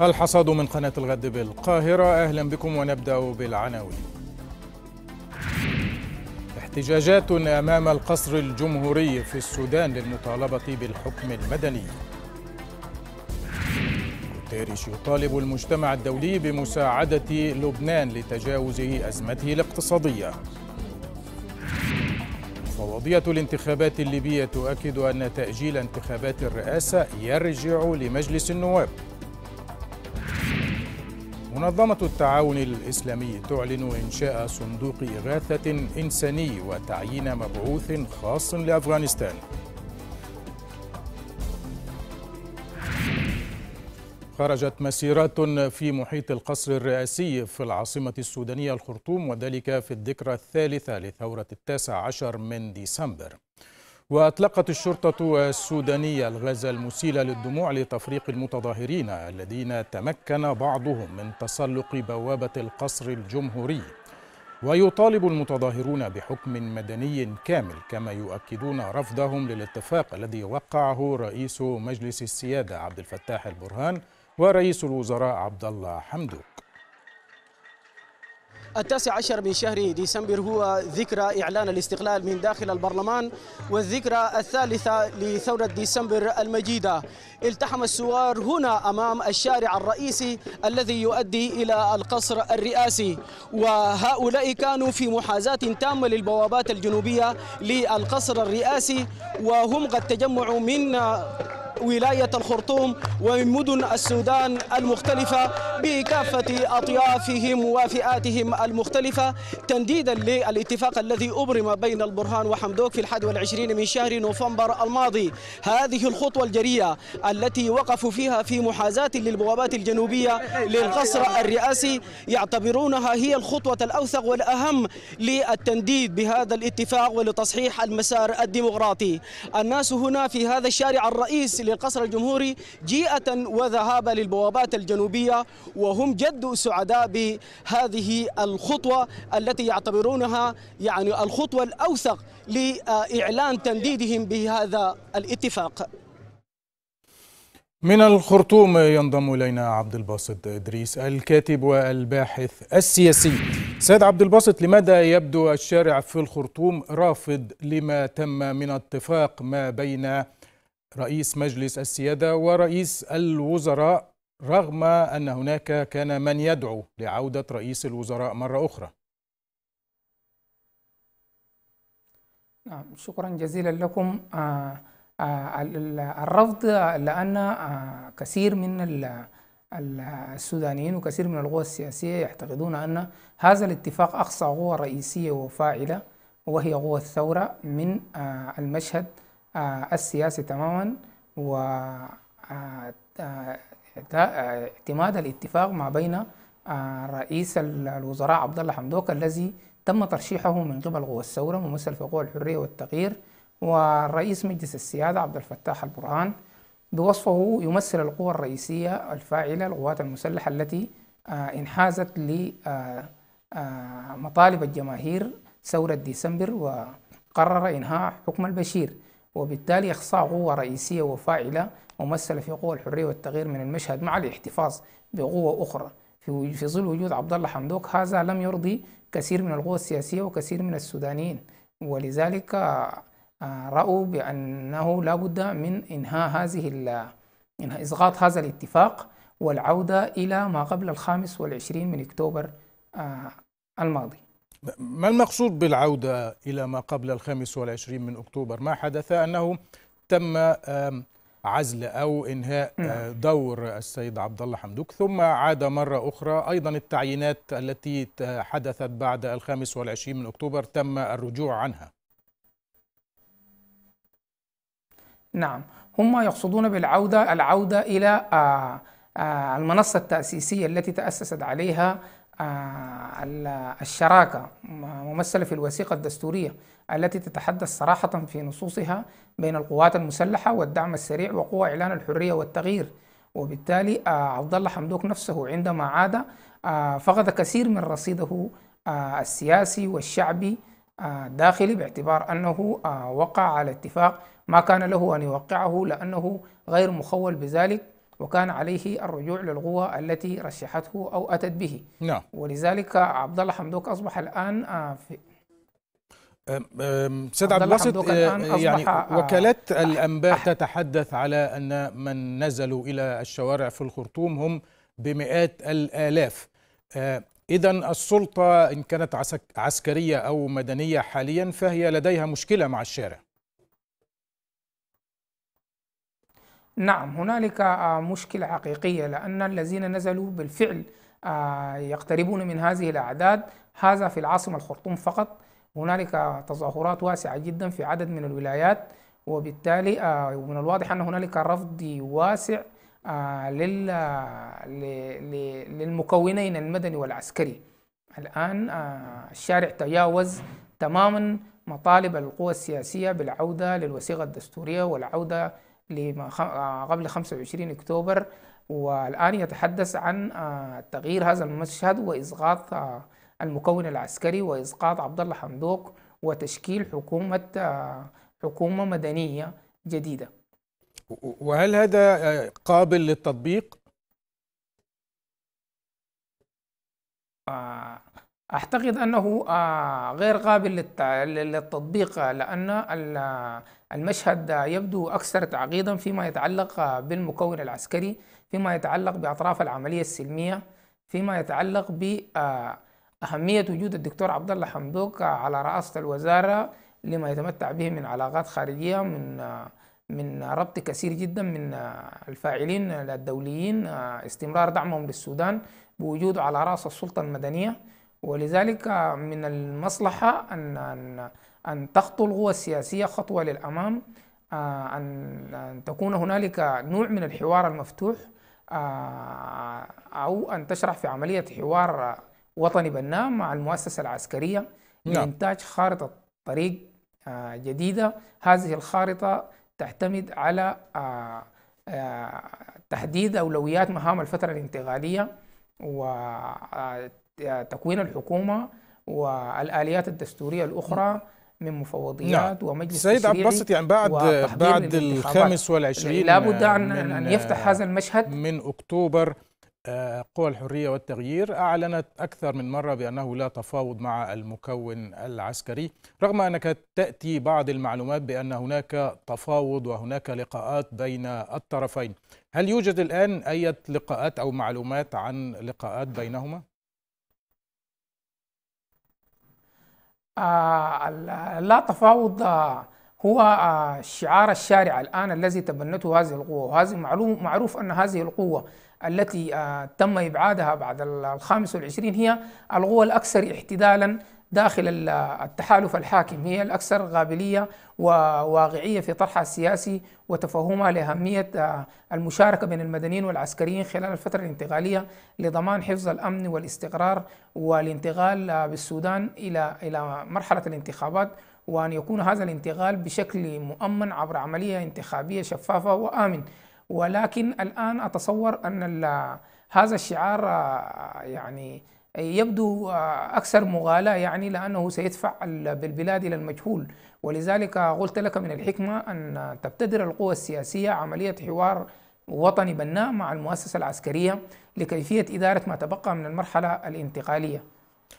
الحصاد من قناة الغد بالقاهرة أهلا بكم ونبدأ بالعناوين احتجاجات أمام القصر الجمهوري في السودان للمطالبة بالحكم المدني تاريش يطالب المجتمع الدولي بمساعدة لبنان لتجاوز أزمته الاقتصادية فوضية الانتخابات الليبية تؤكد أن تأجيل انتخابات الرئاسة يرجع لمجلس النواب منظمة التعاون الإسلامي تعلن إنشاء صندوق إغاثة إنساني وتعيين مبعوث خاص لأفغانستان خرجت مسيرات في محيط القصر الرئاسي في العاصمة السودانية الخرطوم وذلك في الذكرى الثالثة لثورة التاسع عشر من ديسمبر وأطلقت الشرطة السودانية الغاز المسيل للدموع لتفريق المتظاهرين الذين تمكن بعضهم من تسلق بوابة القصر الجمهوري ويطالب المتظاهرون بحكم مدني كامل كما يؤكدون رفضهم للاتفاق الذي وقعه رئيس مجلس السيادة عبد الفتاح البرهان ورئيس الوزراء عبد الله حمدو التاسع عشر من شهر ديسمبر هو ذكرى إعلان الاستقلال من داخل البرلمان والذكرى الثالثة لثورة ديسمبر المجيدة التحم الثوار هنا أمام الشارع الرئيسي الذي يؤدي إلى القصر الرئاسي وهؤلاء كانوا في محاذاة تامة للبوابات الجنوبية للقصر الرئاسي وهم قد تجمعوا من ولاية الخرطوم ومن مدن السودان المختلفة بكافة أطيافهم وفئاتهم المختلفة تنديدا للاتفاق الذي أبرم بين البرهان وحمدوك في الحادي والعشرين من شهر نوفمبر الماضي هذه الخطوة الجريئة التي وقفوا فيها في محاذاة للبوابات الجنوبية للقصر الرئاسي يعتبرونها هي الخطوة الأوثق والأهم للتنديد بهذا الاتفاق ولتصحيح المسار الديمقراطي الناس هنا في هذا الشارع الرئيس للقصر الجمهوري جيئة وذهابا للبوابات الجنوبية وهم جد سعداء بهذه الخطوة التي يعتبرونها يعني الخطوة الأوثق لإعلان تنديدهم بهذا الاتفاق من الخرطوم ينضم إلينا عبد الباسط إدريس الكاتب والباحث السياسي سيد عبد الباسط لماذا يبدو الشارع في الخرطوم رافض لما تم من اتفاق ما بين رئيس مجلس السيادة ورئيس الوزراء رغم أن هناك كان من يدعو لعودة رئيس الوزراء مرة أخرى نعم شكرا جزيلا لكم آه، آه، الرفض لأن آه، كثير من السودانيين وكثير من القوى السياسية يعتقدون أن هذا الاتفاق أقصى قوة رئيسية وفاعلة وهي قوة الثورة من المشهد آه، السياسي تماما و آه، آه، اعتماد الاتفاق ما بين رئيس الوزراء عبد الله حمدوك الذي تم ترشيحه من قبل قوى الثورة ممثل في قوى الحرية والتغيير ورئيس مجلس السيادة عبد الفتاح البرهان بوصفه يمثل القوى الرئيسية الفاعلة القوات المسلحة التي انحازت لمطالب الجماهير ثورة ديسمبر وقرر إنهاء حكم البشير وبالتالي يخصع قوة رئيسية وفاعلة ممثلة في قوى الحرية والتغيير من المشهد مع الاحتفاظ بقوة أخرى في في ظل وجود عبد الله حمدوك هذا لم يرضي كثير من القوى السياسية وكثير من السودانيين ولذلك آه، رأوا بأنه لا بد من إنهاء هذه إنهاء إسقاط هذا الاتفاق والعودة إلى ما قبل الخامس والعشرين من أكتوبر آه، الماضي ما المقصود بالعودة إلى ما قبل الخامس والعشرين من أكتوبر ما حدث أنه تم عزل أو إنهاء آه، نعم. دور السيد عبد الله حمدوك ثم عاد مرة أخرى أيضا التعيينات التي حدثت بعد الخامس والعشرين من أكتوبر تم الرجوع عنها نعم هم يقصدون بالعودة العودة إلى آه، آه، المنصة التأسيسية التي تأسست عليها آه، الشراكة ممثلة في الوثيقة الدستورية التي تتحدث صراحة في نصوصها بين القوات المسلحة والدعم السريع وقوى إعلان الحرية والتغيير وبالتالي آه، عبد الله حمدوك نفسه عندما عاد آه، فقد كثير من رصيده السياسي والشعبي داخلي باعتبار أنه وقع على اتفاق ما كان له أن يوقعه لأنه غير مخول بذلك وكان عليه الرجوع للقوة التي رشحته أو أتت به نعم ولذلك عبد الله حمدوك أصبح الآن آه، في سيد عبد الباسط آه، يعني آه، وكالات الانباء أح تتحدث على ان من نزلوا الى الشوارع في الخرطوم هم بمئات الالاف اذا السلطه ان كانت عسكريه او مدنيه حاليا فهي لديها مشكله مع الشارع نعم هنالك آه، مشكلة حقيقية لأن الذين نزلوا بالفعل آه، يقتربون من هذه الأعداد هذا في العاصمة الخرطوم فقط هنالك آه، تظاهرات واسعة جدا في عدد من الولايات وبالتالي من الواضح أن هنالك رفض واسع للمكونين المدني والعسكري الآن الشارع تجاوز تماما مطالب القوى السياسية بالعودة للوثيقة الدستورية والعودة قبل 25 أكتوبر والآن يتحدث عن آه، تغيير هذا المشهد وإسقاط آه، المكون العسكري وإسقاط عبد الله حمدوق وتشكيل حكومة آه، حكومة مدنية جديدة وهل هذا قابل للتطبيق؟ أعتقد أنه آه، غير قابل للتطبيق لأن المشهد يبدو أكثر تعقيدا فيما يتعلق بالمكون العسكري فيما يتعلق بأطراف العملية السلمية فيما يتعلق بأهمية آه، وجود الدكتور عبد الله حمدوك على رأس الوزارة لما يتمتع به من علاقات خارجية من آه، من ربط كثير جدا من الفاعلين الدوليين استمرار دعمهم للسودان بوجوده على رأس السلطة المدنية ولذلك من المصلحة أن أن أن تخطو القوى السياسية خطوة للأمام آه، أن أن تكون هنالك نوع من الحوار المفتوح آه، أو أن تشرح في عملية حوار وطني بناء مع المؤسسة العسكرية نعم. لإنتاج خارطة طريق آه، جديدة هذه الخارطة تعتمد على تحديد أولويات مهام الفترة الانتقالية و تكوين الحكومه والاليات الدستوريه الاخرى من مفوضيات نعم. ومجلس سيد عبد الباسط يعني بعد بعد ال 25 لابد ان ان يفتح هذا المشهد من اكتوبر آه، قوى الحريه والتغيير اعلنت اكثر من مره بانه لا تفاوض مع المكون العسكري رغم انك تاتي بعض المعلومات بان هناك تفاوض وهناك لقاءات بين الطرفين هل يوجد الان اي لقاءات او معلومات عن لقاءات بينهما آه، لا تفاوض آه، هو آه، شعار الشارع الآن الذي تبنته هذه القوة وهذه معلوم معروف أن هذه القوة التي تم إبعادها بعد الخامس والعشرين هي القوة الأكثر اعتدالا داخل التحالف الحاكم هي الأكثر غابلية وواقعية في طرحها السياسي وتفهمها لأهمية آه، المشاركة بين المدنيين والعسكريين خلال الفترة الانتقالية لضمان حفظ الأمن والاستقرار والانتقال آه، بالسودان إلى إلى مرحلة الانتخابات وأن يكون هذا الانتقال بشكل مؤمن عبر عملية انتخابية شفافة وآمن ولكن الآن أتصور أن هذا الشعار آه، يعني يبدو أكثر مغالاة يعني لأنه سيدفع بالبلاد إلى المجهول ولذلك قلت لك من الحكمة أن تبتدر القوى السياسية عملية حوار وطني بناء مع المؤسسة العسكرية لكيفية إدارة ما تبقى من المرحلة الانتقالية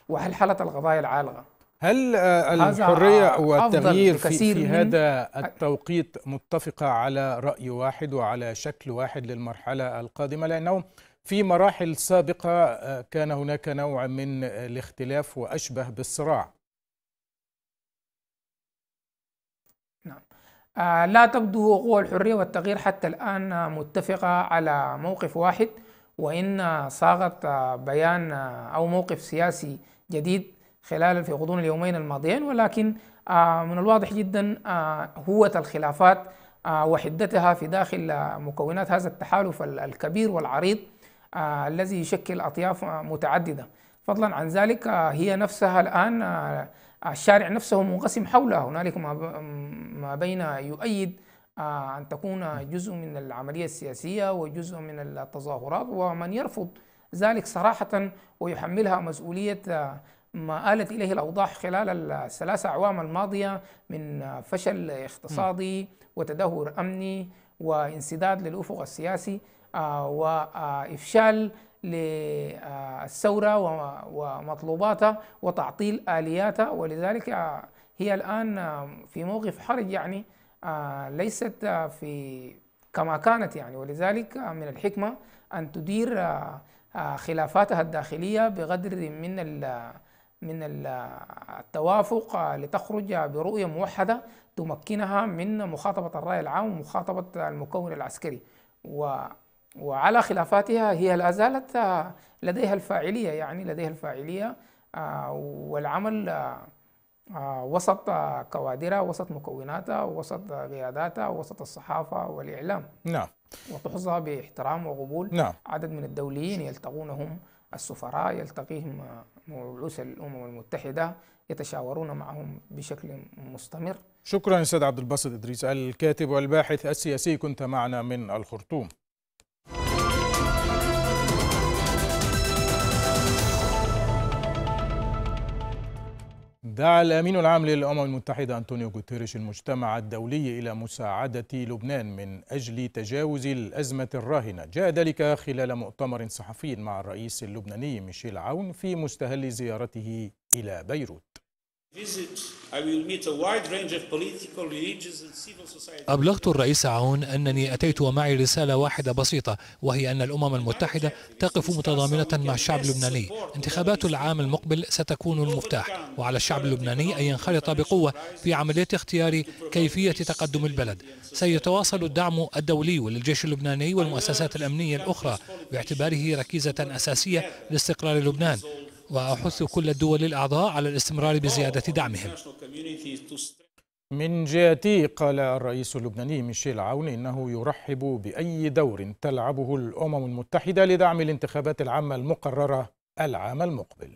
وحلحلة القضايا العالقة هل آه، الحرية والتغيير في, في هذا التوقيت متفقة على رأي واحد وعلى شكل واحد للمرحلة القادمة لأنه في مراحل سابقة آه، كان هناك نوع من الاختلاف وأشبه بالصراع نعم آه، لا تبدو قوى الحرية والتغيير حتى الآن متفقة على موقف واحد وإن صاغت بيان أو موقف سياسي جديد خلال في غضون اليومين الماضيين ولكن آه، من الواضح جدا هوة الخلافات وحدتها في داخل مكونات هذا التحالف الكبير والعريض آه، الذي يشكل أطياف متعددة فضلا عن ذلك آه، هي نفسها الآن آه، الشارع نفسه منقسم حولها هنالك ما بين يؤيد أن تكون جزء من العملية السياسية وجزء من التظاهرات ومن يرفض ذلك صراحة ويحملها مسؤولية ما آلت إليه الأوضاع خلال الثلاث أعوام الماضية من فشل اقتصادي وتدهور أمني وانسداد للأفق السياسي آه، وإفشال للثورة ومطلوباتها وتعطيل آلياتها ولذلك آه، هي الآن آه، في موقف حرج يعني ليست في كما كانت يعني ولذلك من الحكمة أن تدير خلافاتها الداخلية بقدر من ال من التوافق لتخرج برؤية موحدة تمكنها من مخاطبة الرأي العام ومخاطبة المكون العسكري و وعلى خلافاتها هي لا زالت آه، لديها الفاعلية يعني لديها الفاعلية آه، والعمل آه، وسط كوادرها وسط مكوناتها وسط قياداتها وسط الصحافة والإعلام نعم وتحظى باحترام وقبول نعم. عدد من الدوليين يلتقونهم السفراء يلتقيهم رؤوس الأمم المتحدة يتشاورون معهم بشكل مستمر شكرا أستاذ عبد الباسط إدريس الكاتب والباحث السياسي كنت معنا من الخرطوم دعا الأمين العام للأمم المتحدة أنطونيو غوتيريش المجتمع الدولي إلى مساعدة لبنان من أجل تجاوز الأزمة الراهنة جاء ذلك خلال مؤتمر صحفي مع الرئيس اللبناني ميشيل عون في مستهل زيارته إلى بيروت أبلغت الرئيس عون أنني أتيت ومعي رسالة واحدة بسيطة وهي أن الأمم المتحدة تقف متضامنة مع الشعب اللبناني انتخابات العام المقبل ستكون المفتاح وعلى الشعب اللبناني أن ينخرط بقوة في عملية اختيار كيفية تقدم البلد سيتواصل الدعم الدولي للجيش اللبناني والمؤسسات الأمنية الأخرى باعتباره ركيزة أساسية لاستقرار لبنان وأحث كل الدول الأعضاء على الاستمرار بزيادة دعمهم من جهته قال الرئيس اللبناني ميشيل عون إنه يرحب بأي دور تلعبه الأمم المتحدة لدعم الانتخابات العامة المقررة العام المقبل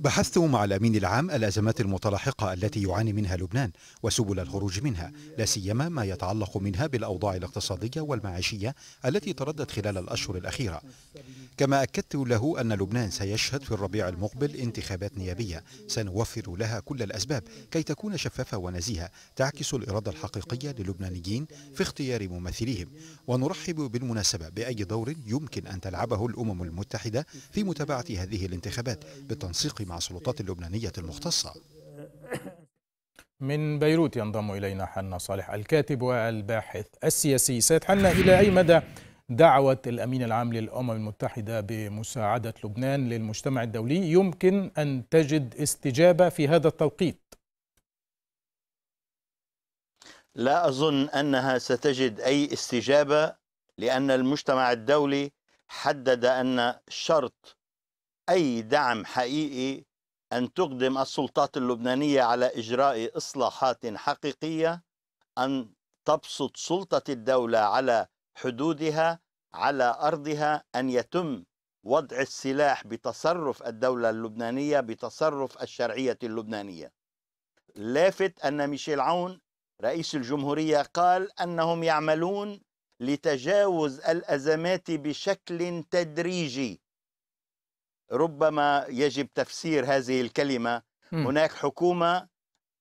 بحثت مع الامين العام الازمات المتلاحقه التي يعاني منها لبنان وسبل الخروج منها لا سيما ما يتعلق منها بالاوضاع الاقتصاديه والمعيشيه التي تردت خلال الاشهر الاخيره كما أكدت له أن لبنان سيشهد في الربيع المقبل انتخابات نيابية سنوفر لها كل الأسباب كي تكون شفافة ونزيهة تعكس الإرادة الحقيقية للبنانيين في اختيار ممثليهم ونرحب بالمناسبة بأي دور يمكن أن تلعبه الأمم المتحدة في متابعة هذه الانتخابات بالتنسيق مع السلطات اللبنانية المختصة من بيروت ينضم إلينا حنا صالح الكاتب والباحث السياسي سيد حنا إلى أي مدى دعوة الأمين العام للأمم المتحدة بمساعدة لبنان للمجتمع الدولي يمكن أن تجد استجابة في هذا التوقيت لا أظن أنها ستجد أي استجابة لأن المجتمع الدولي حدد أن شرط أي دعم حقيقي أن تقدم السلطات اللبنانية على إجراء إصلاحات حقيقية أن تبسط سلطة الدولة على حدودها على أرضها أن يتم وضع السلاح بتصرف الدولة اللبنانية بتصرف الشرعية اللبنانية لافت أن ميشيل عون رئيس الجمهورية قال أنهم يعملون لتجاوز الأزمات بشكل تدريجي ربما يجب تفسير هذه الكلمة هناك حكومة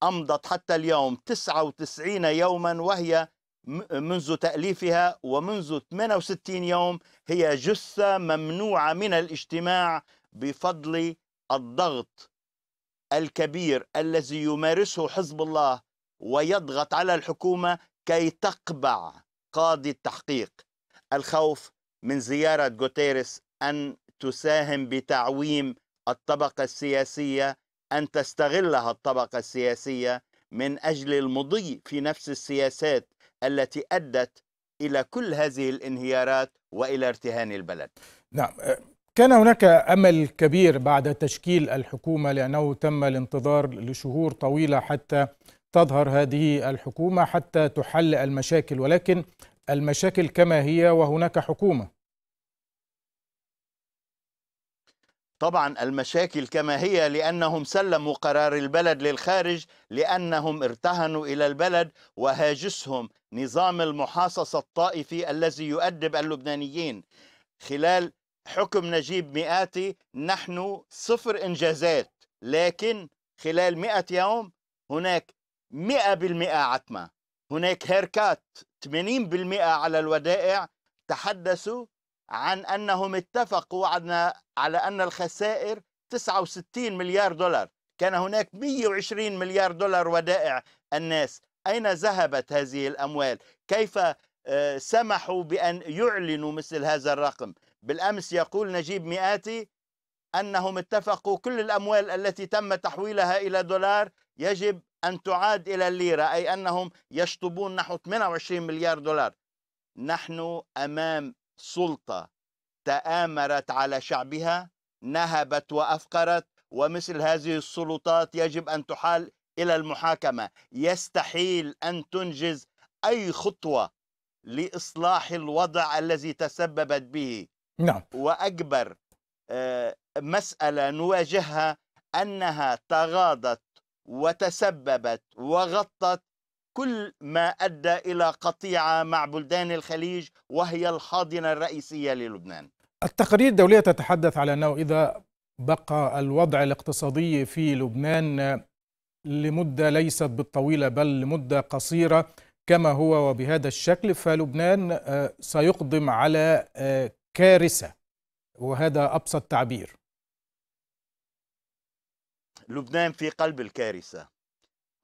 أمضت حتى اليوم 99 يوما وهي منذ تأليفها ومنذ 68 يوم هي جثة ممنوعة من الاجتماع بفضل الضغط الكبير الذي يمارسه حزب الله ويضغط على الحكومة كي تقبع قاضي التحقيق الخوف من زيارة جوتيرس أن تساهم بتعويم الطبقة السياسية أن تستغلها الطبقة السياسية من أجل المضي في نفس السياسات التي أدت إلى كل هذه الانهيارات وإلى ارتهان البلد نعم أه، كان هناك أمل كبير بعد تشكيل الحكومة لأنه تم الانتظار لشهور طويلة حتى تظهر هذه الحكومة حتى تحل المشاكل ولكن المشاكل كما هي وهناك حكومة طبعا المشاكل كما هي لأنهم سلموا قرار البلد للخارج لأنهم ارتهنوا إلى البلد وهاجسهم نظام المحاصصة الطائفي الذي يؤدب اللبنانيين خلال حكم نجيب مئاتي نحن صفر إنجازات لكن خلال مئة يوم هناك مئة بالمئة عتمة هناك هيركات 80% على الودائع تحدثوا عن أنهم اتفقوا على أن الخسائر 69 مليار دولار كان هناك 120 مليار دولار ودائع الناس أين ذهبت هذه الأموال كيف آه، سمحوا بأن يعلنوا مثل هذا الرقم بالأمس يقول نجيب مئاتي أنهم اتفقوا كل الأموال التي تم تحويلها إلى دولار يجب أن تعاد إلى الليرة أي أنهم يشطبون نحو 28 مليار دولار نحن أمام سلطة تآمرت على شعبها نهبت وأفقرت ومثل هذه السلطات يجب أن تحال إلى المحاكمة يستحيل أن تنجز أي خطوة لإصلاح الوضع الذي تسببت به نعم. وأكبر آه، مسألة نواجهها أنها تغاضت وتسببت وغطت كل ما أدى إلى قطيعة مع بلدان الخليج وهي الحاضنة الرئيسية للبنان التقارير الدولية تتحدث على أنه إذا بقى الوضع الاقتصادي في لبنان لمدة ليست بالطويلة بل لمدة قصيرة كما هو وبهذا الشكل فلبنان آه، سيقدم على آه، كارثة وهذا أبسط تعبير لبنان في قلب الكارثة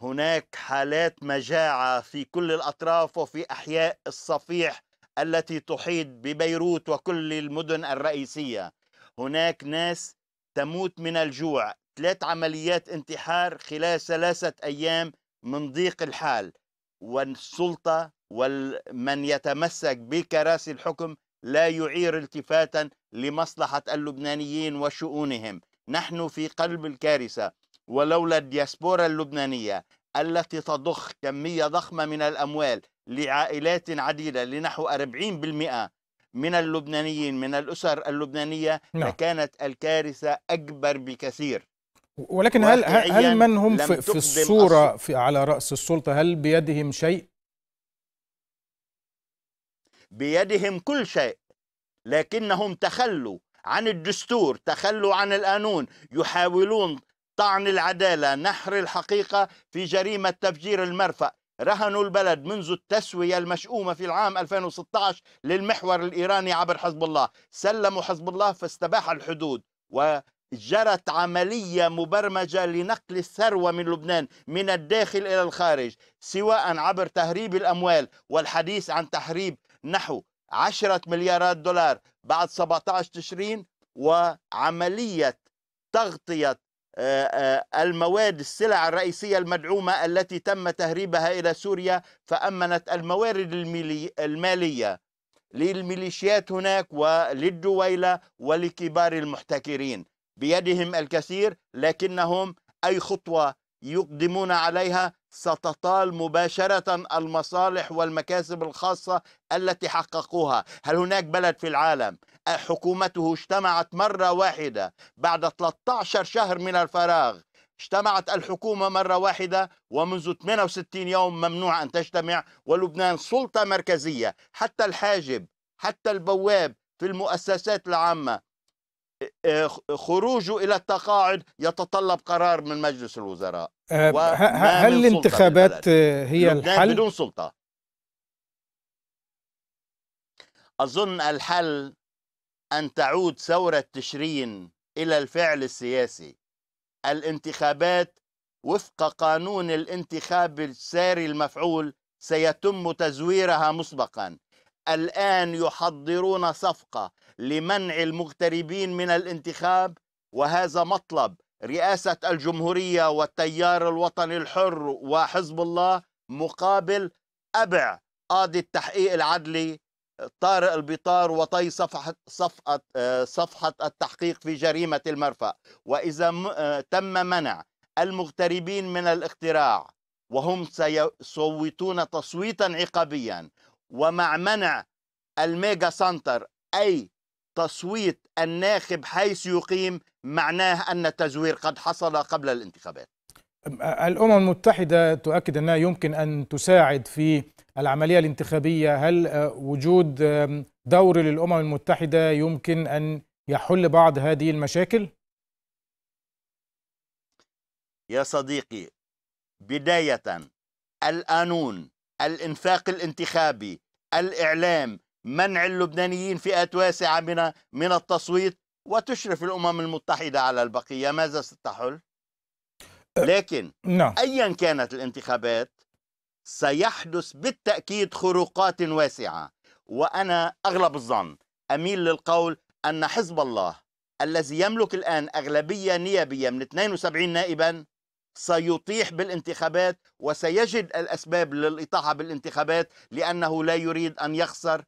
هناك حالات مجاعة في كل الأطراف وفي أحياء الصفيح التي تحيط ببيروت وكل المدن الرئيسية هناك ناس تموت من الجوع ثلاث عمليات انتحار خلال ثلاثة أيام من ضيق الحال والسلطة ومن يتمسك بكراسي الحكم لا يعير التفاتا لمصلحة اللبنانيين وشؤونهم نحن في قلب الكارثة ولولا الدياسبورا اللبنانية التي تضخ كمية ضخمة من الأموال لعائلات عديدة لنحو 40% من اللبنانيين من الأسر اللبنانية نعم. لكانت الكارثة أكبر بكثير ولكن هل هل من هم في, في الصورة في على رأس السلطة هل بيدهم شيء؟ بيدهم كل شيء لكنهم تخلوا عن الدستور تخلوا عن القانون يحاولون طعن العدالة نحر الحقيقة في جريمة تفجير المرفأ رهنوا البلد منذ التسوية المشؤومة في العام 2016 للمحور الإيراني عبر حزب الله سلموا حزب الله فاستباح الحدود وجرت عملية مبرمجة لنقل الثروة من لبنان من الداخل إلى الخارج سواء عبر تهريب الأموال والحديث عن تهريب نحو 10 مليارات دولار بعد 17 تشرين وعملية تغطية آه، آه، المواد السلع الرئيسية المدعومة التي تم تهريبها إلى سوريا فأمنت الموارد المالية للميليشيات هناك وللدويلة ولكبار المحتكرين بيدهم الكثير لكنهم أي خطوة يقدمون عليها ستطال مباشرة المصالح والمكاسب الخاصة التي حققوها هل هناك بلد في العالم حكومته اجتمعت مرة واحدة بعد 13 شهر من الفراغ اجتمعت الحكومة مرة واحدة ومنذ 68 يوم ممنوع أن تجتمع ولبنان سلطة مركزية حتى الحاجب حتى البواب في المؤسسات العامة آه، آه، خروجه إلى التقاعد يتطلب قرار من مجلس الوزراء آه، هل الانتخابات هي الحل؟ بدون سلطة أظن الحل أن تعود ثورة تشرين إلى الفعل السياسي الانتخابات وفق قانون الانتخاب الساري المفعول سيتم تزويرها مسبقا الآن يحضرون صفقة لمنع المغتربين من الانتخاب وهذا مطلب رئاسة الجمهورية والتيار الوطني الحر وحزب الله مقابل أبع قاضي التحقيق العدلي طارق البطار وطي صفحة, صفحة, آه، صفحة التحقيق في جريمة المرفأ وإذا آه، تم منع المغتربين من الاختراع وهم سيصوتون تصويتا عقابيا ومع منع الميجا سنتر أي تصويت الناخب حيث يقيم معناه أن التزوير قد حصل قبل الانتخابات الأمم المتحدة تؤكد أنها يمكن أن تساعد في العملية الانتخابية هل آه، وجود دور للأمم المتحدة يمكن أن يحل بعض هذه المشاكل؟ يا صديقي بداية القانون الانفاق الانتخابي الإعلام منع اللبنانيين فئات واسعة من من التصويت وتشرف الأمم المتحدة على البقية ماذا ستحل؟ أه، لكن نعم. أيا كانت الانتخابات سيحدث بالتأكيد خروقات واسعة وأنا أغلب الظن أميل للقول أن حزب الله الذي يملك الآن أغلبية نيابية من 72 نائبا سيطيح بالانتخابات وسيجد الأسباب للإطاحة بالانتخابات لأنه لا يريد أن يخسر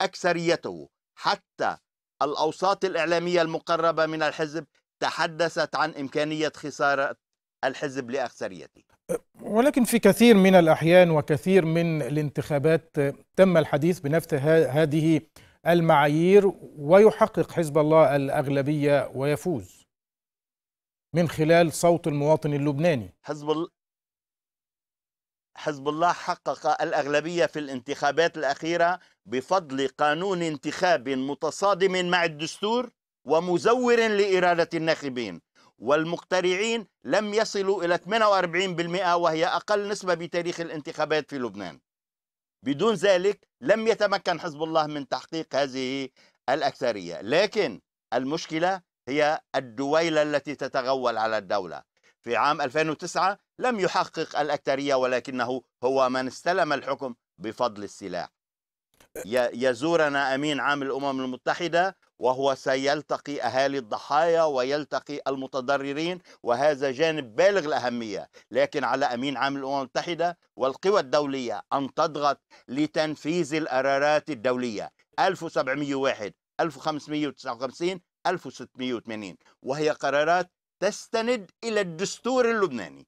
أكثريته حتى الأوساط الإعلامية المقربة من الحزب تحدثت عن إمكانية خسارة الحزب لأكثريته ولكن في كثير من الأحيان وكثير من الانتخابات تم الحديث بنفس هذه المعايير ويحقق حزب الله الأغلبية ويفوز من خلال صوت المواطن اللبناني حزب حزب الله حقق الأغلبية في الانتخابات الأخيرة بفضل قانون انتخاب متصادم مع الدستور ومزور لإرادة الناخبين والمقترعين لم يصلوا إلى 48% وهي أقل نسبة بتاريخ الانتخابات في لبنان بدون ذلك لم يتمكن حزب الله من تحقيق هذه الأكثرية لكن المشكلة هي الدويلة التي تتغول على الدولة في عام 2009 لم يحقق الأكثرية ولكنه هو من استلم الحكم بفضل السلاح يزورنا أمين عام الأمم المتحدة وهو سيلتقي أهالي الضحايا ويلتقي المتضررين وهذا جانب بالغ الأهمية لكن على أمين عام الأمم المتحدة والقوى الدولية أن تضغط لتنفيذ القرارات الدولية 1701 1559 1680 وهي قرارات تستند إلى الدستور اللبناني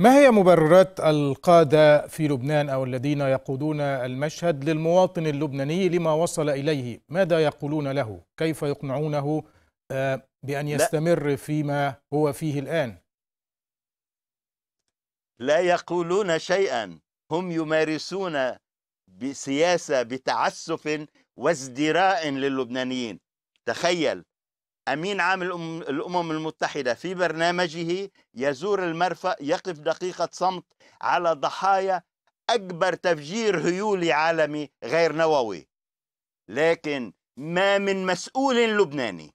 ما هي مبررات القادة في لبنان أو الذين يقودون المشهد للمواطن اللبناني لما وصل إليه ماذا يقولون له كيف يقنعونه آه، بأن يستمر فيما هو فيه الآن لا يقولون شيئا هم يمارسون بسياسة بتعسف وازدراء للبنانيين تخيل أمين عام الأمم المتحدة في برنامجه يزور المرفأ يقف دقيقة صمت على ضحايا أكبر تفجير هيولي عالمي غير نووي لكن ما من مسؤول لبناني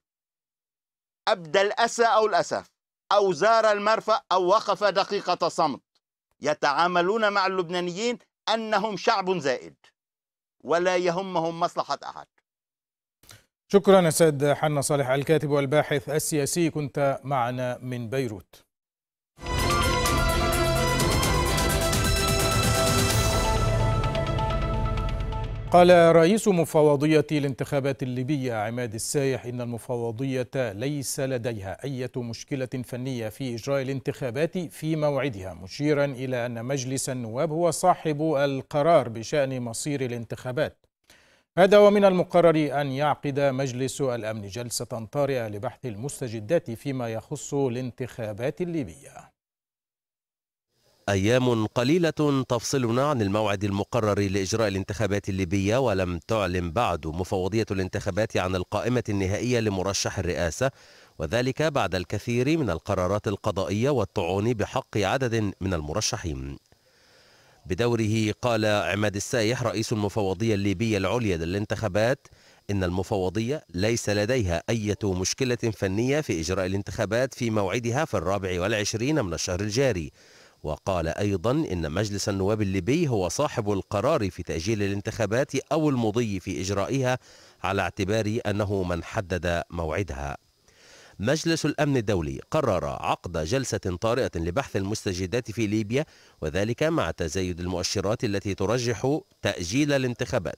أبدى الأسى أو الأسف أو زار المرفأ أو وقف دقيقة صمت يتعاملون مع اللبنانيين أنهم شعب زائد ولا يهمهم مصلحة أحد شكرا سيد حنا صالح الكاتب والباحث السياسي كنت معنا من بيروت قال رئيس مفوضية الانتخابات الليبية عماد السايح إن المفوضية ليس لديها أي مشكلة فنية في إجراء الانتخابات في موعدها مشيرا إلى أن مجلس النواب هو صاحب القرار بشأن مصير الانتخابات هذا ومن المقرر أن يعقد مجلس الأمن جلسة طارئة لبحث المستجدات فيما يخص الانتخابات الليبية أيام قليلة تفصلنا عن الموعد المقرر لإجراء الانتخابات الليبية ولم تعلن بعد مفوضية الانتخابات عن القائمة النهائية لمرشح الرئاسة وذلك بعد الكثير من القرارات القضائية والطعون بحق عدد من المرشحين بدوره قال عماد السايح رئيس المفوضية الليبية العليا للانتخابات إن المفوضية ليس لديها أي مشكلة فنية في إجراء الانتخابات في موعدها في الرابع والعشرين من الشهر الجاري وقال أيضا إن مجلس النواب الليبي هو صاحب القرار في تأجيل الانتخابات أو المضي في إجرائها على اعتبار أنه من حدد موعدها مجلس الأمن الدولي قرر عقد جلسة طارئة لبحث المستجدات في ليبيا وذلك مع تزايد المؤشرات التي ترجح تأجيل الانتخابات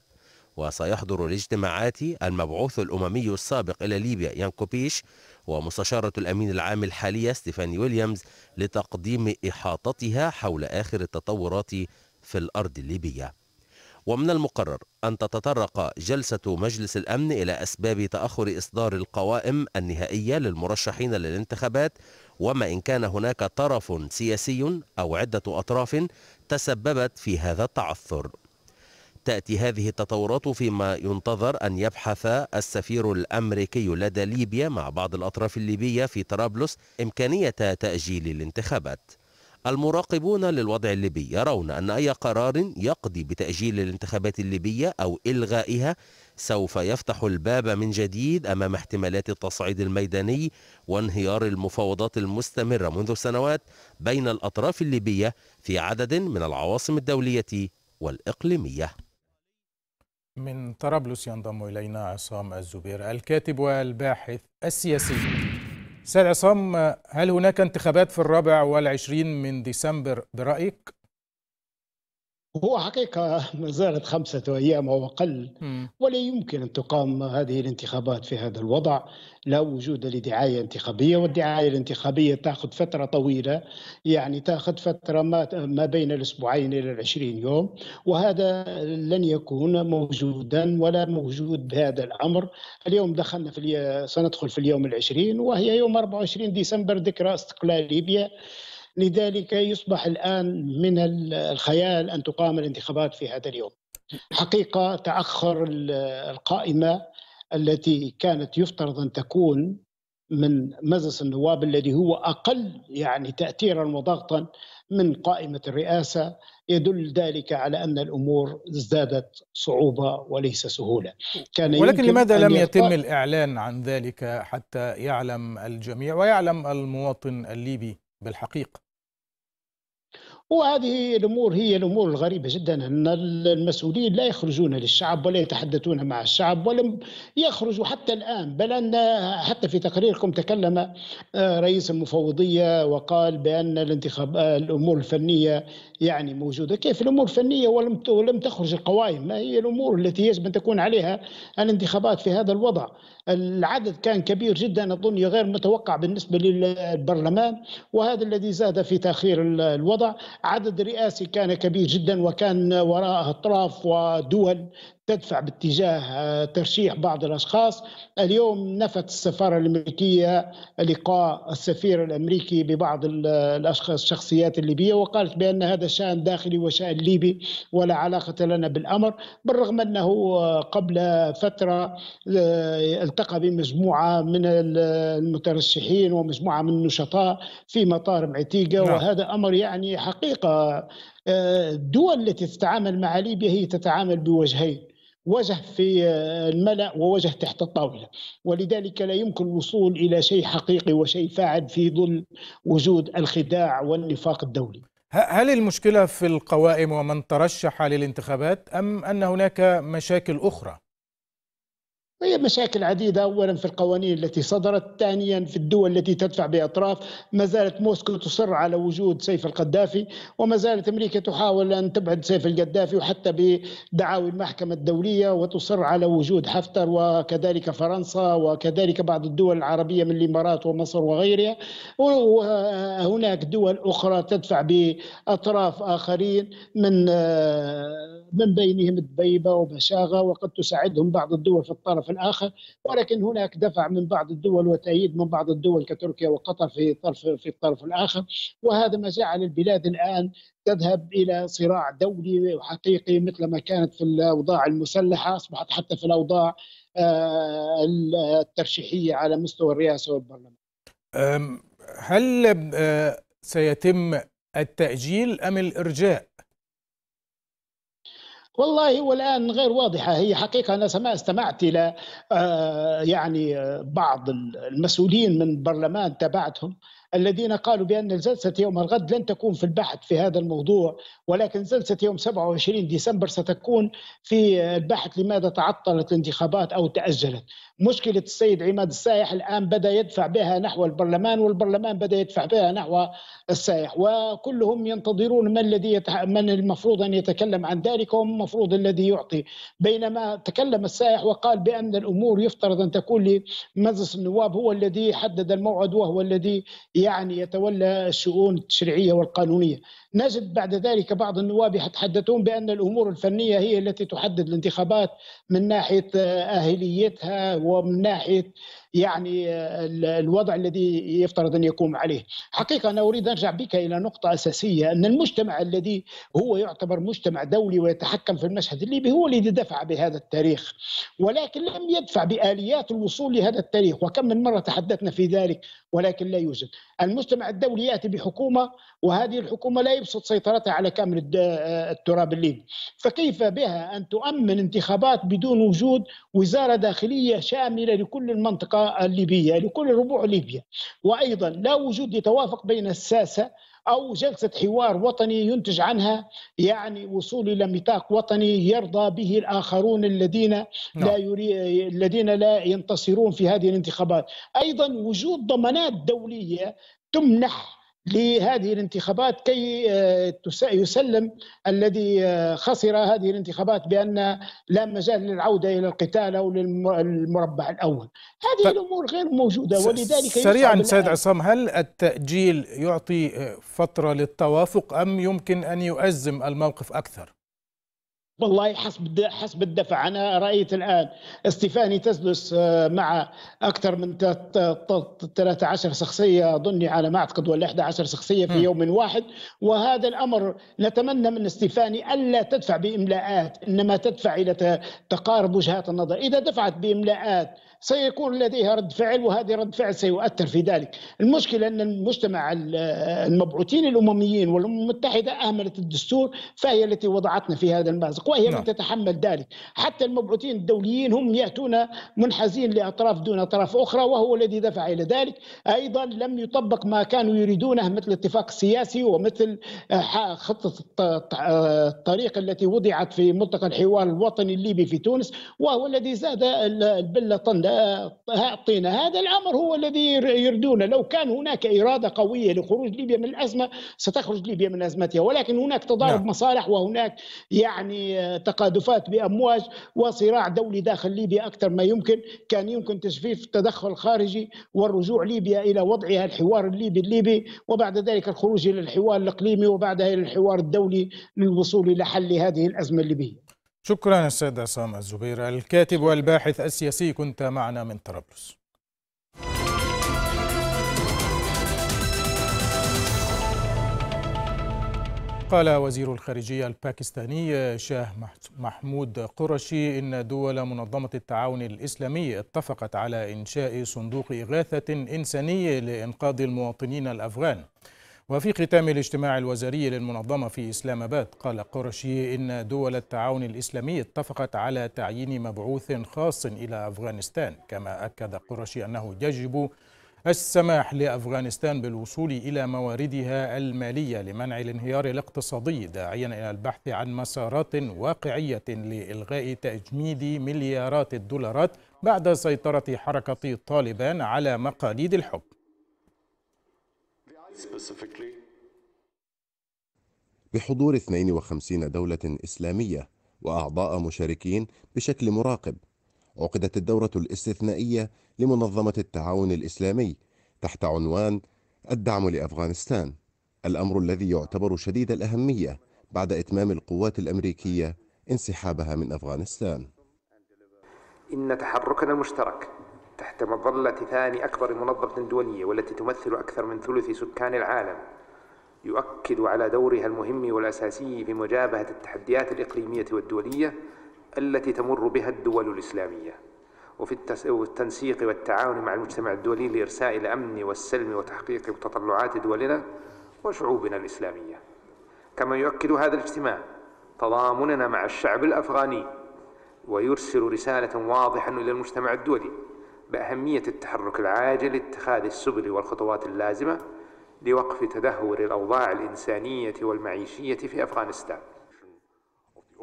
وسيحضر الاجتماعات المبعوث الأممي السابق إلى ليبيا يانكوبيش ومستشارة الأمين العام الحالية ستيفاني ويليامز لتقديم إحاطتها حول آخر التطورات في الأرض الليبية ومن المقرر أن تتطرق جلسة مجلس الأمن إلى أسباب تأخر إصدار القوائم النهائية للمرشحين للانتخابات وما إن كان هناك طرف سياسي أو عدة أطراف تسببت في هذا التعثر تأتي هذه التطورات فيما ينتظر أن يبحث السفير الأمريكي لدى ليبيا مع بعض الأطراف الليبية في طرابلس إمكانية تأجيل الانتخابات المراقبون للوضع الليبي يرون أن أي قرار يقضي بتأجيل الانتخابات الليبية أو إلغائها سوف يفتح الباب من جديد أمام احتمالات التصعيد الميداني وانهيار المفاوضات المستمرة منذ سنوات بين الأطراف الليبية في عدد من العواصم الدولية والإقليمية من طرابلس ينضم إلينا عصام الزبير الكاتب والباحث السياسي سيد عصام هل هناك انتخابات في الرابع والعشرين من ديسمبر برأيك؟ هو حقيقة ما زالت خمسة أيام أو أقل ولا يمكن أن تقام هذه الانتخابات في هذا الوضع لا وجود لدعاية انتخابية والدعاية الانتخابية تأخذ فترة طويلة يعني تأخذ فترة ما, ما بين الأسبوعين إلى العشرين يوم وهذا لن يكون موجودا ولا موجود بهذا الأمر اليوم دخلنا في سندخل في اليوم العشرين وهي يوم 24 ديسمبر ذكرى استقلال ليبيا لذلك يصبح الآن من الخيال أن تقام الانتخابات في هذا اليوم حقيقة تأخر القائمة التي كانت يفترض أن تكون من مجلس النواب الذي هو أقل يعني تأثيرا وضغطا من قائمة الرئاسة يدل ذلك على أن الأمور ازدادت صعوبة وليس سهولة كان ولكن لماذا لم يتم الإعلان عن ذلك حتى يعلم الجميع ويعلم المواطن الليبي بالحقيقة وهذه الامور هي الامور الغريبه جدا ان المسؤولين لا يخرجون للشعب ولا يتحدثون مع الشعب ولم يخرجوا حتى الان بل ان حتى في تقريركم تكلم آه، رئيس المفوضيه وقال بان الانتخاب آه، الامور الفنيه يعني موجوده كيف الامور الفنيه ولم ولم تخرج القوائم ما هي الامور التي يجب ان تكون عليها الانتخابات في هذا الوضع العدد كان كبير جدا اظن غير متوقع بالنسبه للبرلمان وهذا الذي زاد في تاخير الوضع عدد رئاسي كان كبير جدا وكان وراءه اطراف ودول تدفع باتجاه آه، ترشيح بعض الاشخاص اليوم نفت السفاره الامريكيه لقاء السفير الامريكي ببعض الاشخاص الشخصيات الليبيه وقالت بان هذا شان داخلي وشان ليبي ولا علاقه لنا بالامر بالرغم انه آه، قبل فتره آه، التقى بمجموعه من المترشحين ومجموعه من النشطاء في مطار معتيقه نعم. وهذا امر يعني حقيقه الدول التي تتعامل مع ليبيا هي تتعامل بوجهين وجه في آه، الملأ ووجه تحت الطاولة ولذلك لا يمكن الوصول إلى شيء حقيقي وشيء فاعل في ظل وجود الخداع والنفاق الدولي هل المشكلة في القوائم ومن ترشح للانتخابات أم أن هناك مشاكل أخرى؟ هي مشاكل عديدة أولا في القوانين التي صدرت ثانيا في الدول التي تدفع بأطراف ما زالت موسكو تصر على وجود سيف القذافي وما زالت أمريكا تحاول أن تبعد سيف القذافي وحتى بدعاوي المحكمة الدولية وتصر على وجود حفتر وكذلك فرنسا وكذلك بعض الدول العربية من الإمارات ومصر وغيرها وهناك دول أخرى تدفع بأطراف آخرين من من بينهم الدبيبة وبشاغة وقد تساعدهم بعض الدول في الطرف الطرف الاخر ولكن هناك دفع من بعض الدول وتأييد من بعض الدول كتركيا وقطر في الطرف في الطرف الاخر وهذا ما جعل البلاد الان تذهب الى صراع دولي وحقيقي مثل ما كانت في الاوضاع المسلحه اصبحت حتى في الاوضاع آه، الترشيحيه على مستوى الرئاسه والبرلمان. هل آه، سيتم التأجيل أم الإرجاء والله الان غير واضحه هي حقيقه انا سمع استمعت الى آه، يعني آه، بعض المسؤولين من برلمان تبعتهم الذين قالوا بأن جلسة يوم الغد لن تكون في البحث في هذا الموضوع ولكن جلسة يوم 27 ديسمبر ستكون في البحث لماذا تعطلت الانتخابات أو تأجلت مشكلة السيد عماد السايح الآن بدأ يدفع بها نحو البرلمان والبرلمان بدأ يدفع بها نحو السايح وكلهم ينتظرون من الذي يتح... من المفروض أن يتكلم عن ذلك ومن المفروض الذي يعطي بينما تكلم السايح وقال بأن الأمور يفترض أن تكون لمجلس النواب هو الذي حدد الموعد وهو الذي يعني يتولى الشؤون التشريعيه والقانونيه نجد بعد ذلك بعض النواب يتحدثون بأن الأمور الفنية هي التي تحدد الانتخابات من ناحية آه، أهليتها ومن ناحية يعني آه، الوضع الذي يفترض أن يقوم عليه حقيقة أنا أريد أرجع بك إلى نقطة أساسية أن المجتمع الذي هو يعتبر مجتمع دولي ويتحكم في المشهد الليبي هو الذي دفع بهذا التاريخ ولكن لم يدفع بآليات الوصول لهذا التاريخ وكم من مرة تحدثنا في ذلك ولكن لا يوجد المجتمع الدولي يأتي بحكومة وهذه الحكومة لا يبسط سيطرتها على كامل آه، التراب الليبي فكيف بها أن تؤمن انتخابات بدون وجود وزارة داخلية شاملة لكل المنطقة الليبية لكل ربوع ليبيا وأيضا لا وجود يتوافق بين الساسة او جلسه حوار وطني ينتج عنها يعني وصول الى ميثاق وطني يرضى به الاخرون الذين نعم. لا يري... الذين لا ينتصرون في هذه الانتخابات ايضا وجود ضمانات دوليه تمنح لهذه الانتخابات كي آه، يسلم الذي آه، خسر هذه الانتخابات بان لا مجال للعوده الى القتال او للمربع الاول. هذه ف... الامور غير موجوده ولذلك سريعا سيد عصام هل التاجيل يعطي آه، فتره للتوافق ام يمكن ان يؤزم الموقف اكثر؟ والله حسب حسب الدفع انا رايت الان استيفاني تجلس آه، مع اكثر من 13 شخصيه اظني على ما اعتقد ولا 11 شخصيه في يوم واحد وهذا الامر نتمنى من استيفاني الا تدفع باملاءات انما تدفع الى تقارب وجهات النظر اذا دفعت باملاءات سيكون لديها رد فعل وهذا رد فعل سيؤثر في ذلك المشكلة أن المجتمع المبعوثين الأمميين والأمم المتحدة أهملت الدستور فهي التي وضعتنا في هذا المأزق وهي نعم. من تتحمل ذلك حتى المبعوثين الدوليين هم يأتون منحازين لأطراف دون أطراف أخرى وهو الذي دفع إلى ذلك أيضا لم يطبق ما كانوا يريدونه مثل الاتفاق السياسي ومثل آه، خطة آه، الطريق التي وضعت في ملتقى الحوار الوطني الليبي في تونس وهو الذي زاد البلة طندة هذا أعطينا هذا الأمر هو الذي يردونه لو كان هناك إرادة قوية لخروج ليبيا من الأزمة ستخرج ليبيا من أزمتها ولكن هناك تضارب نعم. مصالح وهناك يعني تقاذفات بأمواج وصراع دولي داخل ليبيا أكثر ما يمكن كان يمكن تجفيف التدخل الخارجي والرجوع ليبيا إلى وضعها الحوار الليبي الليبي وبعد ذلك الخروج إلى الحوار الإقليمي وبعدها إلى الحوار الدولي للوصول إلى حل هذه الأزمة الليبية شكرا السيد عصام الزبير الكاتب والباحث السياسي كنت معنا من طرابلس قال وزير الخارجية الباكستاني شاه محمود قرشي إن دول منظمة التعاون الإسلامي اتفقت على إنشاء صندوق إغاثة إنساني لإنقاذ المواطنين الأفغان وفي ختام الاجتماع الوزاري للمنظمة في إسلام آباد قال قرشي إن دول التعاون الإسلامي اتفقت على تعيين مبعوث خاص إلى أفغانستان كما أكد قرشي أنه يجب السماح لأفغانستان بالوصول إلى مواردها المالية لمنع الانهيار الاقتصادي داعيا إلى البحث عن مسارات واقعية لإلغاء تجميد مليارات الدولارات بعد سيطرة حركة طالبان على مقاليد الحكم بحضور 52 دولة إسلامية وأعضاء مشاركين بشكل مراقب عقدت الدورة الاستثنائية لمنظمة التعاون الإسلامي تحت عنوان الدعم لأفغانستان الأمر الذي يعتبر شديد الأهمية بعد إتمام القوات الأمريكية انسحابها من أفغانستان إن تحركنا المشترك تحت مظلة ثاني أكبر منظمة دولية والتي تمثل أكثر من ثلث سكان العالم يؤكد على دورها المهم والأساسي في مجابهة التحديات الإقليمية والدولية التي تمر بها الدول الإسلامية وفي التنسيق والتعاون مع المجتمع الدولي لإرساء الأمن والسلم وتحقيق متطلعات دولنا وشعوبنا الإسلامية كما يؤكد هذا الاجتماع تضامننا مع الشعب الأفغاني ويرسل رسالة واضحة إلى المجتمع الدولي بأهمية التحرك العاجل لاتخاذ السبل والخطوات اللازمة لوقف تدهور الأوضاع الإنسانية والمعيشية في أفغانستان